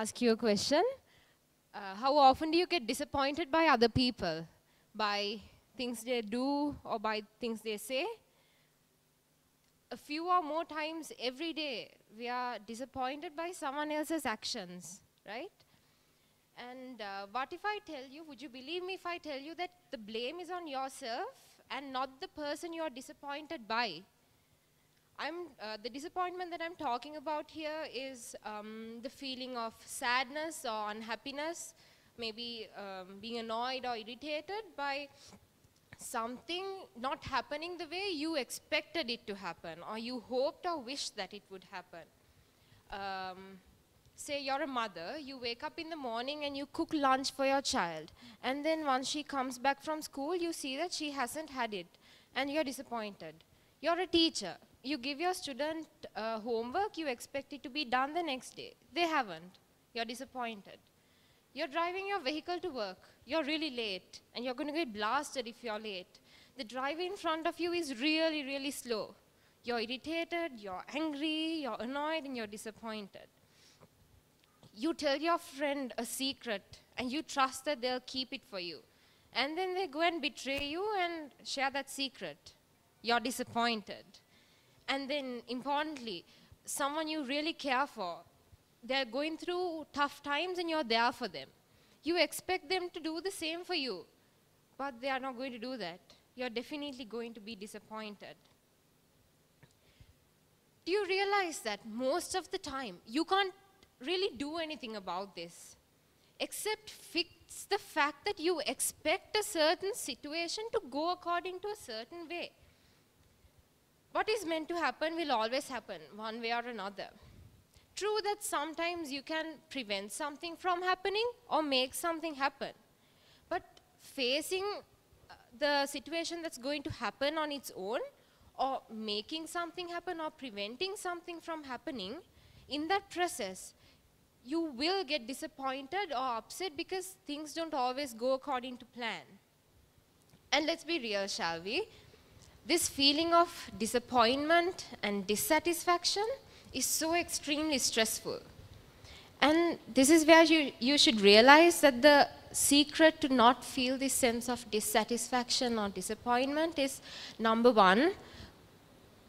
ask you a question. Uh, how often do you get disappointed by other people? By things they do or by things they say? A few or more times every day, we are disappointed by someone else's actions, right? And uh, what if I tell you, would you believe me if I tell you that the blame is on yourself and not the person you are disappointed by? Uh, the disappointment that I'm talking about here is um, the feeling of sadness or unhappiness, maybe um, being annoyed or irritated by something not happening the way you expected it to happen or you hoped or wished that it would happen. Um, say you're a mother, you wake up in the morning and you cook lunch for your child. And then once she comes back from school, you see that she hasn't had it and you're disappointed. You're a teacher you give your student uh, homework, you expect it to be done the next day. They haven't. You're disappointed. You're driving your vehicle to work. You're really late, and you're going to get blasted if you're late. The drive in front of you is really, really slow. You're irritated, you're angry, you're annoyed, and you're disappointed. You tell your friend a secret, and you trust that they'll keep it for you. And then they go and betray you and share that secret. You're disappointed. And then importantly, someone you really care for, they're going through tough times and you're there for them. You expect them to do the same for you, but they are not going to do that. You're definitely going to be disappointed. Do you realize that most of the time you can't really do anything about this except fix the fact that you expect a certain situation to go according to a certain way? what is meant to happen will always happen, one way or another. True that sometimes you can prevent something from happening or make something happen. But facing uh, the situation that's going to happen on its own or making something happen or preventing something from happening, in that process, you will get disappointed or upset because things don't always go according to plan. And let's be real, shall we? This feeling of disappointment and dissatisfaction is so extremely stressful. And this is where you, you should realize that the secret to not feel this sense of dissatisfaction or disappointment is number one,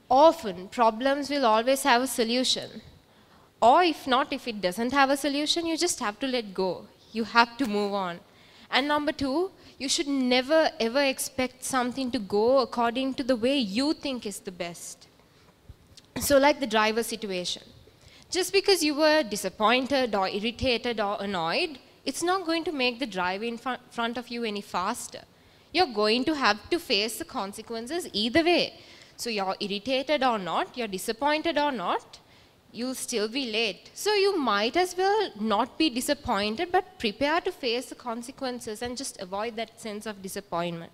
often problems will always have a solution. Or if not, if it doesn't have a solution, you just have to let go. You have to move on. And number two, you should never ever expect something to go according to the way you think is the best. So like the driver situation. Just because you were disappointed or irritated or annoyed, it's not going to make the driver in fr front of you any faster. You're going to have to face the consequences either way. So you're irritated or not, you're disappointed or not, you'll still be late. So you might as well not be disappointed, but prepare to face the consequences and just avoid that sense of disappointment.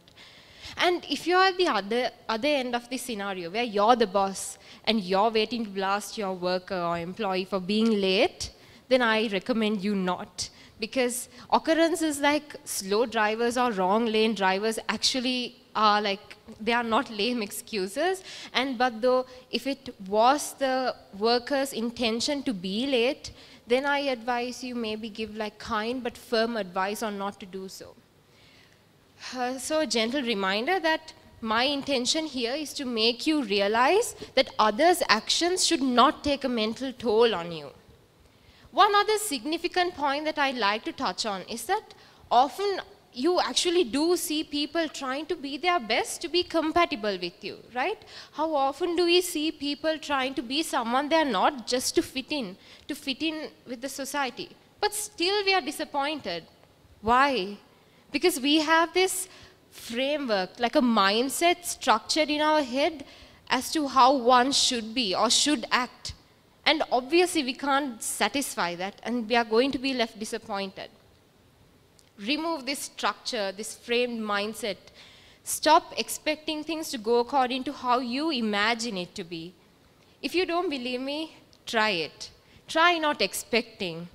And if you're at the other, other end of the scenario where you're the boss and you're waiting to blast your worker or employee for being late, then I recommend you not. Because occurrences like slow drivers or wrong lane drivers actually are like they are not lame excuses and but though if it was the workers intention to be late then i advise you maybe give like kind but firm advice on not to do so uh, so a gentle reminder that my intention here is to make you realize that others' actions should not take a mental toll on you. One other significant point that I'd like to touch on is that often you actually do see people trying to be their best to be compatible with you, right? How often do we see people trying to be someone they are not just to fit in, to fit in with the society? But still we are disappointed. Why? Because we have this framework, like a mindset structured in our head as to how one should be or should act. And obviously we can't satisfy that and we are going to be left disappointed remove this structure, this framed mindset. Stop expecting things to go according to how you imagine it to be. If you don't believe me, try it. Try not expecting.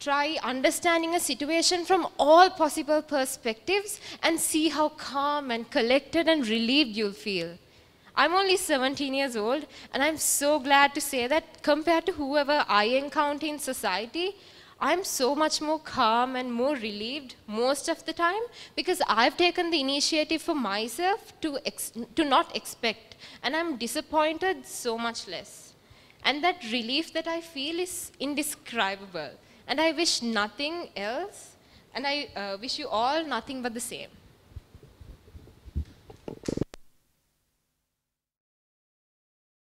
Try understanding a situation from all possible perspectives and see how calm and collected and relieved you'll feel. I'm only 17 years old, and I'm so glad to say that compared to whoever I encounter in society, I'm so much more calm and more relieved most of the time because I've taken the initiative for myself to, to not expect. And I'm disappointed so much less. And that relief that I feel is indescribable. And I wish nothing else. And I uh, wish you all nothing but the same.